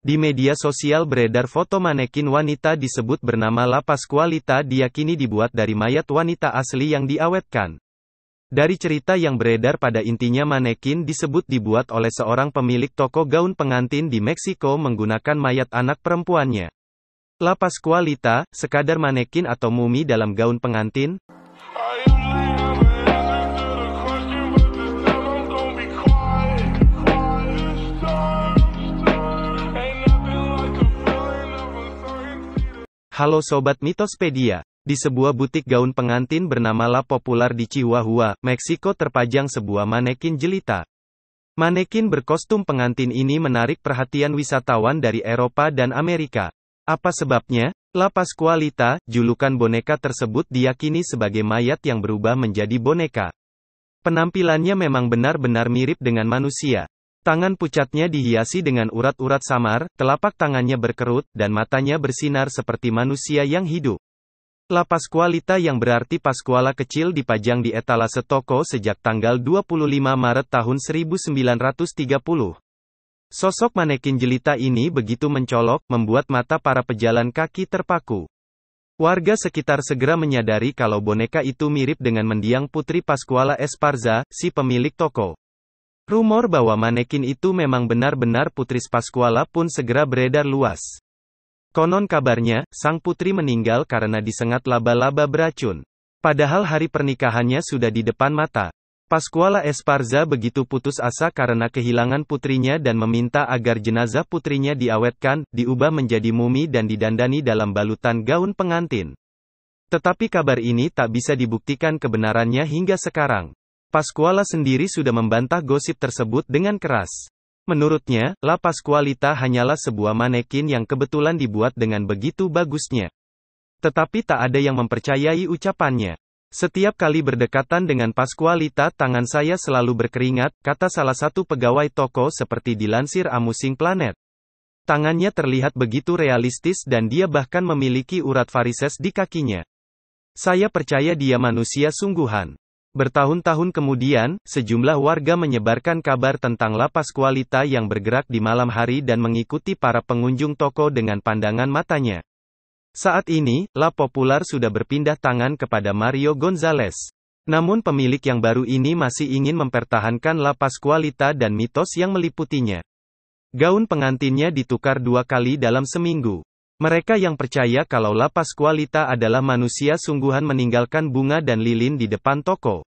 Di media sosial beredar foto manekin wanita disebut bernama Lapas Kualita diyakini dibuat dari mayat wanita asli yang diawetkan. Dari cerita yang beredar pada intinya manekin disebut dibuat oleh seorang pemilik toko gaun pengantin di Meksiko menggunakan mayat anak perempuannya. Lapas Kualita, sekadar manekin atau mumi dalam gaun pengantin, Halo Sobat Mitospedia. Di sebuah butik gaun pengantin bernama La Popular di Chihuahua, Meksiko terpajang sebuah manekin jelita. Manekin berkostum pengantin ini menarik perhatian wisatawan dari Eropa dan Amerika. Apa sebabnya? La Pascualita, julukan boneka tersebut diyakini sebagai mayat yang berubah menjadi boneka. Penampilannya memang benar-benar mirip dengan manusia. Tangan pucatnya dihiasi dengan urat-urat samar, telapak tangannya berkerut, dan matanya bersinar seperti manusia yang hidup. La Pasqualita yang berarti Pascuala kecil dipajang di etalase toko sejak tanggal 25 Maret tahun 1930. Sosok manekin jelita ini begitu mencolok, membuat mata para pejalan kaki terpaku. Warga sekitar segera menyadari kalau boneka itu mirip dengan mendiang putri Pascuala Esparza, si pemilik toko. Rumor bahwa manekin itu memang benar-benar Putri Spaskuala pun segera beredar luas. Konon kabarnya, sang putri meninggal karena disengat laba-laba beracun. Padahal hari pernikahannya sudah di depan mata. Pasquala Esparza begitu putus asa karena kehilangan putrinya dan meminta agar jenazah putrinya diawetkan, diubah menjadi mumi dan didandani dalam balutan gaun pengantin. Tetapi kabar ini tak bisa dibuktikan kebenarannya hingga sekarang. Pasquala sendiri sudah membantah gosip tersebut dengan keras. Menurutnya, La Pasqualita hanyalah sebuah manekin yang kebetulan dibuat dengan begitu bagusnya. Tetapi tak ada yang mempercayai ucapannya. Setiap kali berdekatan dengan Pasqualita tangan saya selalu berkeringat, kata salah satu pegawai toko seperti dilansir Amusing Planet. Tangannya terlihat begitu realistis dan dia bahkan memiliki urat varises di kakinya. Saya percaya dia manusia sungguhan. Bertahun-tahun kemudian, sejumlah warga menyebarkan kabar tentang lapas kualita yang bergerak di malam hari dan mengikuti para pengunjung toko dengan pandangan matanya. Saat ini, La Popular sudah berpindah tangan kepada Mario Gonzales. Namun pemilik yang baru ini masih ingin mempertahankan lapas kualita dan mitos yang meliputinya. Gaun pengantinnya ditukar dua kali dalam seminggu. Mereka yang percaya kalau La Pascualita adalah manusia sungguhan meninggalkan bunga dan lilin di depan toko.